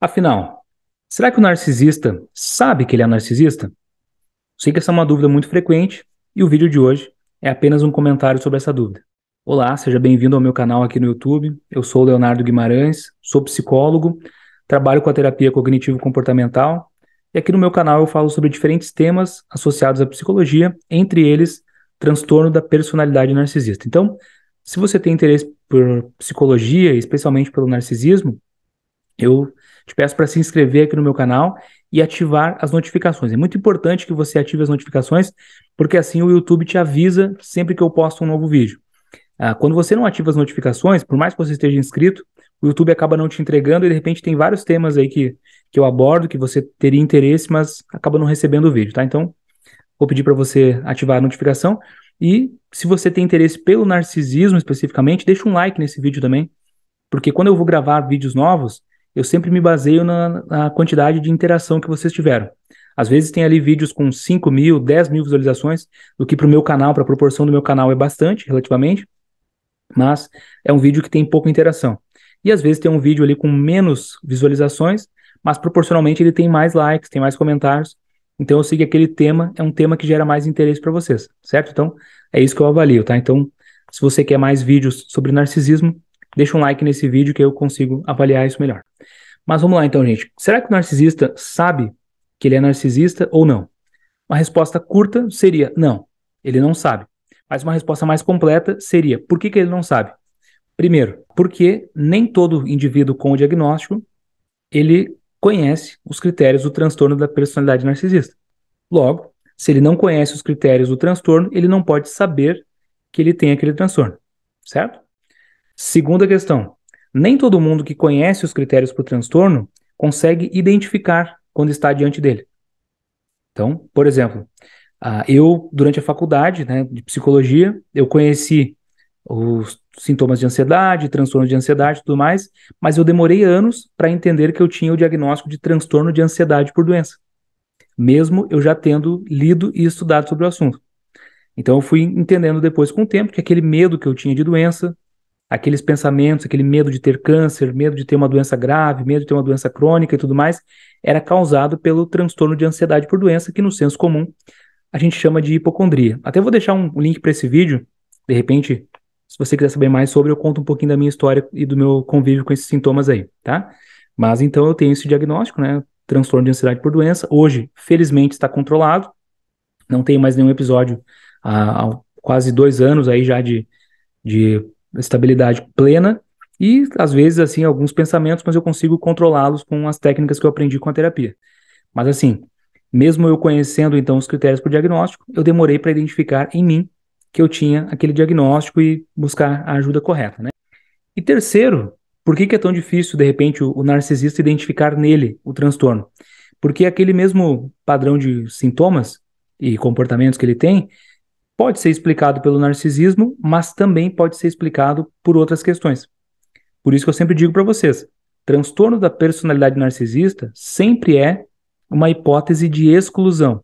Afinal, será que o narcisista sabe que ele é narcisista? Sei que essa é uma dúvida muito frequente e o vídeo de hoje é apenas um comentário sobre essa dúvida. Olá, seja bem-vindo ao meu canal aqui no YouTube. Eu sou Leonardo Guimarães, sou psicólogo, trabalho com a terapia cognitivo-comportamental e aqui no meu canal eu falo sobre diferentes temas associados à psicologia, entre eles transtorno da personalidade narcisista. Então, se você tem interesse por psicologia, especialmente pelo narcisismo, eu te peço para se inscrever aqui no meu canal e ativar as notificações. É muito importante que você ative as notificações, porque assim o YouTube te avisa sempre que eu posto um novo vídeo. Ah, quando você não ativa as notificações, por mais que você esteja inscrito, o YouTube acaba não te entregando e de repente tem vários temas aí que, que eu abordo, que você teria interesse, mas acaba não recebendo o vídeo, tá? Então, vou pedir para você ativar a notificação. E se você tem interesse pelo narcisismo especificamente, deixa um like nesse vídeo também, porque quando eu vou gravar vídeos novos, eu sempre me baseio na, na quantidade de interação que vocês tiveram. Às vezes tem ali vídeos com 5 mil, 10 mil visualizações, o que para o meu canal, para a proporção do meu canal é bastante, relativamente, mas é um vídeo que tem pouca interação. E às vezes tem um vídeo ali com menos visualizações, mas proporcionalmente ele tem mais likes, tem mais comentários. Então eu sei que aquele tema é um tema que gera mais interesse para vocês, certo? Então é isso que eu avalio, tá? Então, se você quer mais vídeos sobre narcisismo, deixa um like nesse vídeo que eu consigo avaliar isso melhor. Mas vamos lá então, gente. Será que o narcisista sabe que ele é narcisista ou não? Uma resposta curta seria não, ele não sabe. Mas uma resposta mais completa seria por que, que ele não sabe? Primeiro, porque nem todo indivíduo com o diagnóstico ele conhece os critérios do transtorno da personalidade narcisista. Logo, se ele não conhece os critérios do transtorno, ele não pode saber que ele tem aquele transtorno, certo? Segunda questão: nem todo mundo que conhece os critérios para o transtorno consegue identificar quando está diante dele. Então, por exemplo, ah, eu, durante a faculdade né, de psicologia, eu conheci os sintomas de ansiedade, transtorno de ansiedade e tudo mais, mas eu demorei anos para entender que eu tinha o diagnóstico de transtorno de ansiedade por doença, mesmo eu já tendo lido e estudado sobre o assunto. Então eu fui entendendo depois com o tempo que aquele medo que eu tinha de doença, aqueles pensamentos, aquele medo de ter câncer, medo de ter uma doença grave, medo de ter uma doença crônica e tudo mais, era causado pelo transtorno de ansiedade por doença, que no senso comum a gente chama de hipocondria. Até vou deixar um link para esse vídeo, de repente, se você quiser saber mais sobre, eu conto um pouquinho da minha história e do meu convívio com esses sintomas aí, tá? Mas então eu tenho esse diagnóstico, né? Transtorno de ansiedade por doença. Hoje, felizmente, está controlado. Não tenho mais nenhum episódio há, quase dois anos aí já de, de estabilidade plena e, às vezes, assim, alguns pensamentos, mas eu consigo controlá-los com as técnicas que eu aprendi com a terapia. Mas, assim, mesmo eu conhecendo, então, os critérios para o diagnóstico, eu demorei para identificar em mim que eu tinha aquele diagnóstico e buscar a ajuda correta, né? E terceiro, por que, que é tão difícil, de repente, o, o narcisista identificar nele o transtorno? Porque aquele mesmo padrão de sintomas e comportamentos que ele tem pode ser explicado pelo narcisismo, mas também pode ser explicado por outras questões. Por isso que eu sempre digo para vocês, transtorno da personalidade narcisista sempre é uma hipótese de exclusão.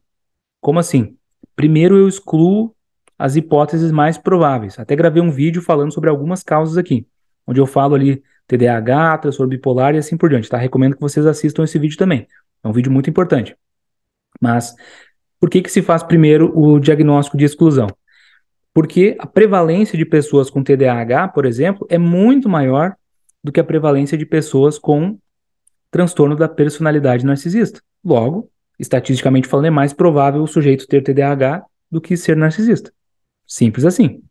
Como assim? Primeiro eu excluo as hipóteses mais prováveis. Até gravei um vídeo falando sobre algumas causas aqui, onde eu falo ali TDAH, transtorno bipolar e assim por diante, tá? Recomendo que vocês assistam esse vídeo também. É um vídeo muito importante. Mas por que, que se faz primeiro o diagnóstico de exclusão? Porque a prevalência de pessoas com TDAH, por exemplo, é muito maior do que a prevalência de pessoas com transtorno da personalidade narcisista. Logo, estatisticamente falando, é mais provável o sujeito ter TDAH do que ser narcisista. Simples assim.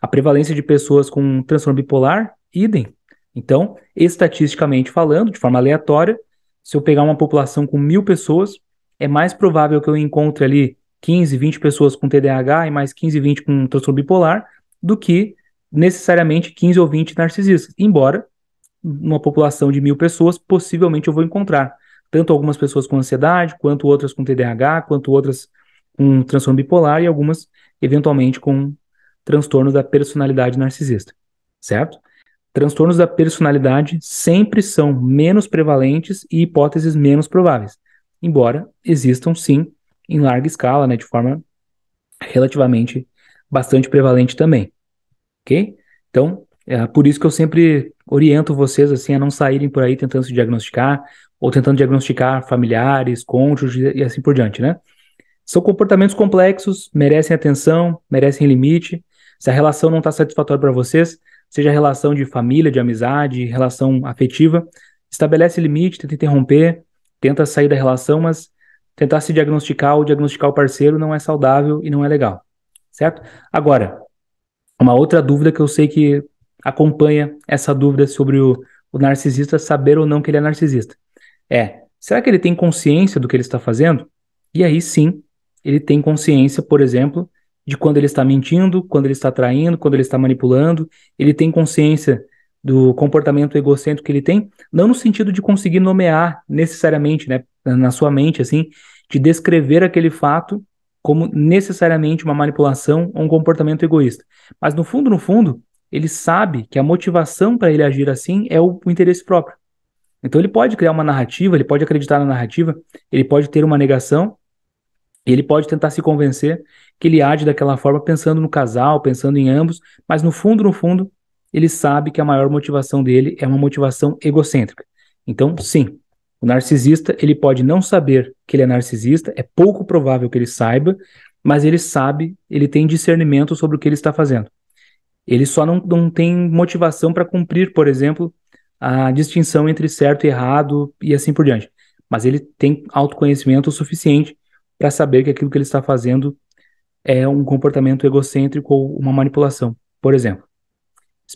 A prevalência de pessoas com transtorno bipolar, idem. Então, estatisticamente falando, de forma aleatória, se eu pegar uma população com mil pessoas, é mais provável que eu encontre ali 15, 20 pessoas com TDAH e mais 15, 20 com transtorno bipolar do que necessariamente 15 ou 20 narcisistas. Embora, numa população de mil pessoas, possivelmente eu vou encontrar tanto algumas pessoas com ansiedade, quanto outras com TDAH, quanto outras com transtorno bipolar e algumas, eventualmente, com transtornos da personalidade narcisista, certo? Transtornos da personalidade sempre são menos prevalentes e hipóteses menos prováveis embora existam sim em larga escala, né, de forma relativamente bastante prevalente também. OK? Então, é por isso que eu sempre oriento vocês assim a não saírem por aí tentando se diagnosticar ou tentando diagnosticar familiares, cônjuges e assim por diante, né? São comportamentos complexos, merecem atenção, merecem limite. Se a relação não está satisfatória para vocês, seja a relação de família, de amizade, relação afetiva, estabelece limite, tenta interromper, tenta sair da relação, mas tentar se diagnosticar ou diagnosticar o parceiro não é saudável e não é legal, certo? Agora, uma outra dúvida que eu sei que acompanha essa dúvida sobre o, o narcisista saber ou não que ele é narcisista é: será que ele tem consciência do que ele está fazendo? E aí sim, ele tem consciência, por exemplo, de quando ele está mentindo, quando ele está traindo, quando ele está manipulando, ele tem consciência do comportamento egocêntrico que ele tem, não no sentido de conseguir nomear necessariamente, né, na sua mente, assim, de descrever aquele fato como necessariamente uma manipulação ou um comportamento egoísta. Mas no fundo, no fundo, ele sabe que a motivação para ele agir assim é o, o interesse próprio. Então ele pode criar uma narrativa, ele pode acreditar na narrativa, ele pode ter uma negação, ele pode tentar se convencer que ele age daquela forma pensando no casal, pensando em ambos, mas no fundo, no fundo, ele sabe que a maior motivação dele é uma motivação egocêntrica. Então, sim, o narcisista ele pode não saber que ele é narcisista, é pouco provável que ele saiba, mas ele sabe, ele tem discernimento sobre o que ele está fazendo. Ele só não, não tem motivação para cumprir, por exemplo, a distinção entre certo e errado e assim por diante. Mas ele tem autoconhecimento suficiente para saber que aquilo que ele está fazendo é um comportamento egocêntrico ou uma manipulação, por exemplo.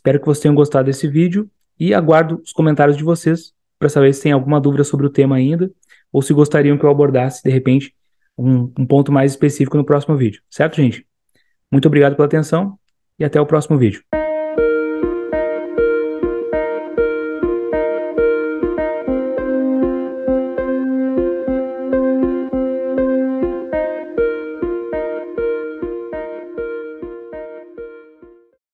Espero que vocês tenham gostado desse vídeo e aguardo os comentários de vocês para saber se tem alguma dúvida sobre o tema ainda ou se gostariam que eu abordasse, de repente, um, um ponto mais específico no próximo vídeo. Certo, gente? Muito obrigado pela atenção e até o próximo vídeo.